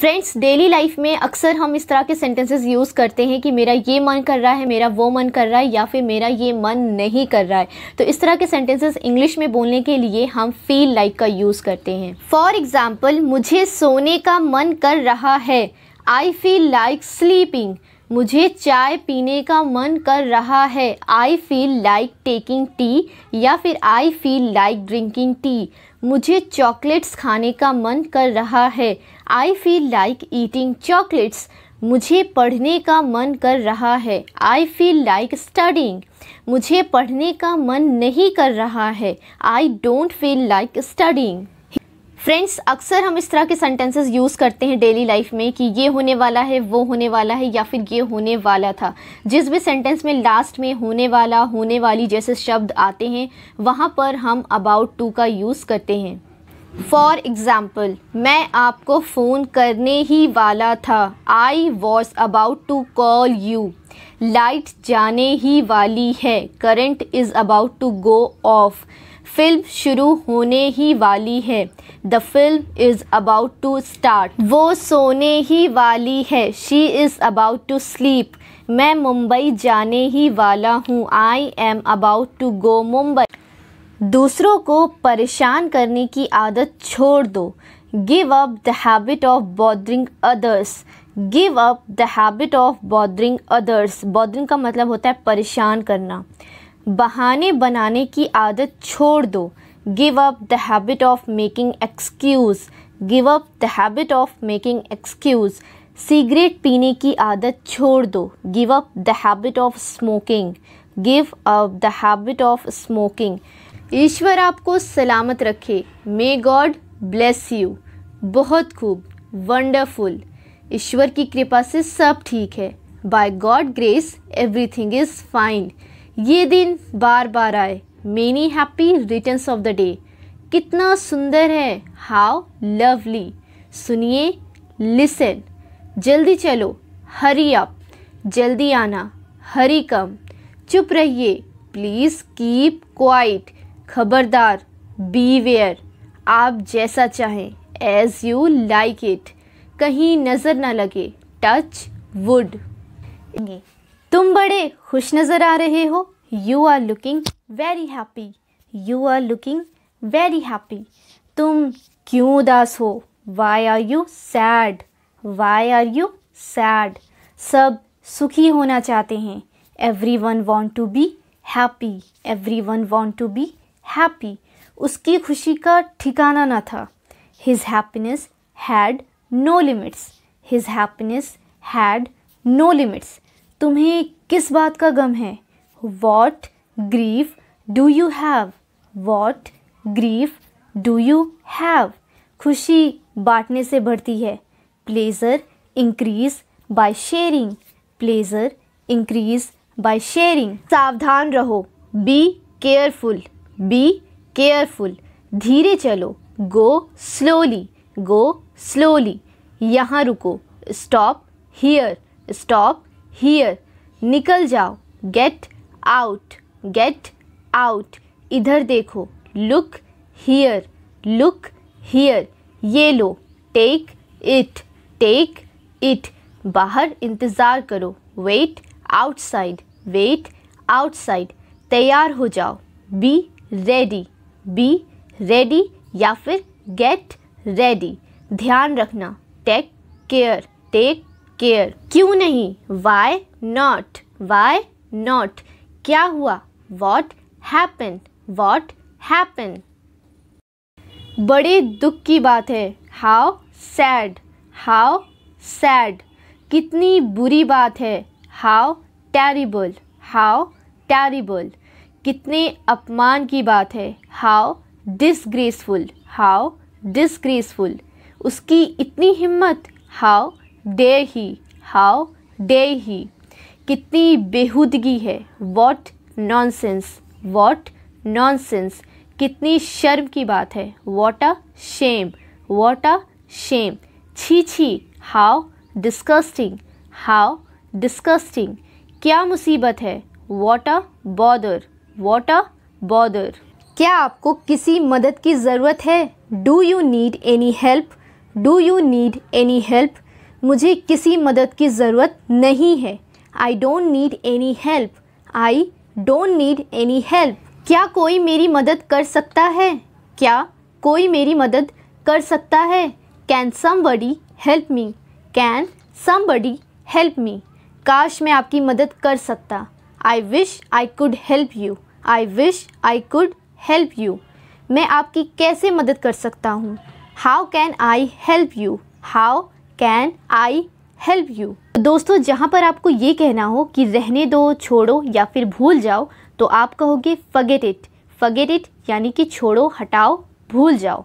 friends daily life में अक्सर हम इस तरह के सेंटेंसेस यूज़ करते हैं कि मेरा ये मन कर रहा है मेरा वो मन कर रहा है या फिर मेरा ये मन नहीं कर रहा है तो इस तरह के सेंटेंसेस इंग्लिश में बोलने के लिए हम फील लाइक like का यूज़ करते हैं फॉर एग्ज़ाम्पल मुझे सोने का मन कर रहा है आई फील लाइक स्लीपिंग मुझे चाय पीने का मन कर रहा है I feel like taking tea या फिर I feel like drinking tea मुझे चॉकलेट्स खाने का मन कर रहा है I feel like eating chocolates मुझे पढ़ने का मन कर रहा है आई फील लाइक स्टडिंग मुझे पढ़ने का मन नहीं कर रहा है I don't feel like studying friends अक्सर हम इस तरह के सेंटेंसेस यूज़ करते हैं डेली लाइफ में कि ये होने वाला है वो होने वाला है या फिर ये होने वाला था जिस भी सेंटेंस में लास्ट में होने वाला होने वाली जैसे शब्द आते हैं वहाँ पर हम अबाउट टू का यूज़ करते हैं फॉर एग्ज़ाम्पल मैं आपको फ़ोन करने ही वाला था I was about to call you light जाने ही वाली है current is about to go off film शुरू होने ही वाली है the film is about to start वो सोने ही वाली है she is about to sleep मैं मुंबई जाने ही वाला हूँ I am about to go Mumbai दूसरों को परेशान करने की आदत छोड़ दो give up the habit of bothering others give up the habit of bothering others bothering का मतलब होता है परेशान करना बहाने बनाने की आदत छोड़ दो give up the habit of making excuse give up the habit of making excuse cigarette पीने की आदत छोड़ दो give up the habit of smoking give up the habit of smoking ईश्वर आपको सलामत रखे मे गॉड ब्लेस यू बहुत खूब वंडरफुल ईश्वर की कृपा से सब ठीक है by God grace everything is fine ये दिन बार बार आए many happy returns of the day कितना सुंदर है हाउ लवली सुनिए लिसन जल्दी चलो हरी अप जल्दी आना हरी कम चुप रहिए प्लीज़ कीप क्वाइट खबरदार बी वेयर आप जैसा चाहें एज यू लाइक इट कहीं नज़र ना लगे टच वुड तुम बड़े खुश नज़र आ रहे हो you are looking very happy you are looking very happy तुम क्यों उदास हो why are you sad why are you sad सब सुखी होना चाहते हैं everyone want to be happy everyone want to be happy उसकी खुशी का ठिकाना ना था his happiness had no limits his happiness had no limits तुम्हें किस बात का गम है what grief do you have what grief do you have खुशी बांटने से बढ़ती है pleasure increase by sharing pleasure increase by sharing सावधान रहो बी केयरफुल बी केयरफुल धीरे चलो गो स्लोली गो स्लोली यहाँ रुको स्टॉप हियर स्टॉप हियर निकल जाओ गेट आउट गेट आउट इधर देखो लुक हियर लुक हियर ये लो टेक इट टेक इट बाहर इंतज़ार करो वेट आउटसाइड वेट आउटसाइड तैयार हो जाओ बी रेडी बी रेडी या फिर गेट रेडी ध्यान रखना टेक केयर टेक केयर क्यों नहीं वाई नॉट वाई नॉट क्या हुआ वॉट हैपन वॉट हैपन बड़े दुख की बात है हाउ सैड हाउ सैड कितनी बुरी बात है हाउ टेरिबल हाउ टेरिबल कितने अपमान की बात है हाउ डिसग्रेसफुल हाउ डिसग्रेसफुल उसकी इतनी हिम्मत how dare he how dare he कितनी बेहूदगी है what nonsense what nonsense कितनी शर्म की बात है what a shame what a shame छी छी हाउ डिस्कस्टिंग हाउ डिस्कस्टिंग क्या मुसीबत है what a bother what a bother क्या आपको किसी मदद की ज़रूरत है do you need any help do you need any help मुझे किसी मदद की ज़रूरत नहीं है I don't need any help I don't need any help क्या कोई मेरी मदद कर सकता है क्या कोई मेरी मदद कर सकता है can somebody help me can somebody help me काश मैं आपकी मदद कर सकता I wish I could help you I wish I could help you मैं आपकी कैसे मदद कर सकता हूँ how can I help you how can I help you दोस्तों जहाँ पर आपको ये कहना हो कि रहने दो छोड़ो या फिर भूल जाओ तो आप कहोगे फगेट इट फगेट इट यानी कि छोड़ो हटाओ भूल जाओ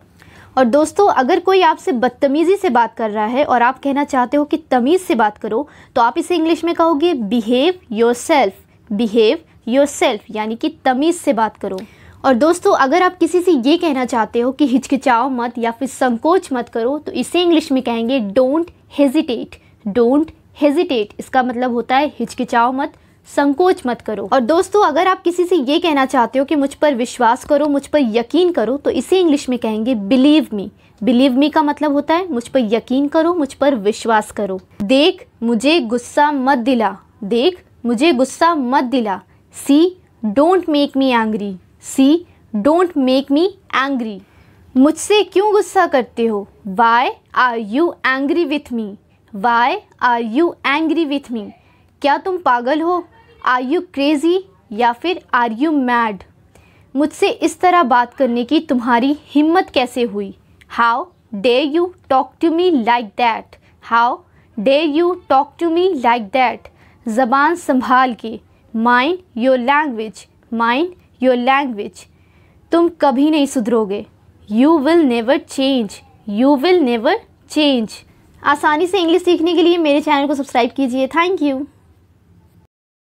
और दोस्तों अगर कोई आपसे बदतमीज़ी से बात कर रहा है और आप कहना चाहते हो कि तमीज़ से बात करो तो आप इसे इंग्लिश में कहोगे behave yourself behave yourself यानी कि तमीज़ से बात करो और दोस्तों अगर आप किसी से ये कहना चाहते हो कि हिचकिचाओ मत या फिर संकोच मत करो तो इसे इंग्लिश में कहेंगे डोंट हेजिटेट डोंट हेजिटेट इसका मतलब होता है हिचकिचाओ मत संकोच मत करो और दोस्तों अगर आप किसी से ये कहना चाहते हो कि मुझ पर विश्वास करो मुझ पर यकीन करो तो इसे इंग्लिश में कहेंगे बिलीव मी बिलीव मी का मतलब होता है मुझ पर यकीन करो मुझ पर विश्वास करो देख मुझे गुस्सा मत दिला देख मुझे गुस्सा मत दिला see don't make me angry see don't make me angry मुझसे क्यों गुस्सा करते हो why are you angry with me why are you angry with me क्या तुम पागल हो आर यू क्रेज़ी या फिर आर यू मैड मुझसे इस तरह बात करने की तुम्हारी हिम्मत कैसे हुई how dare you talk to me like that how dare you talk to me like that ज़बान संभाल के mind your language mind your language तुम कभी नहीं सुधरोगे you will never change you will never change आसानी से इंग्लिश सीखने के लिए मेरे चैनल को सब्सक्राइब कीजिए थैंक यू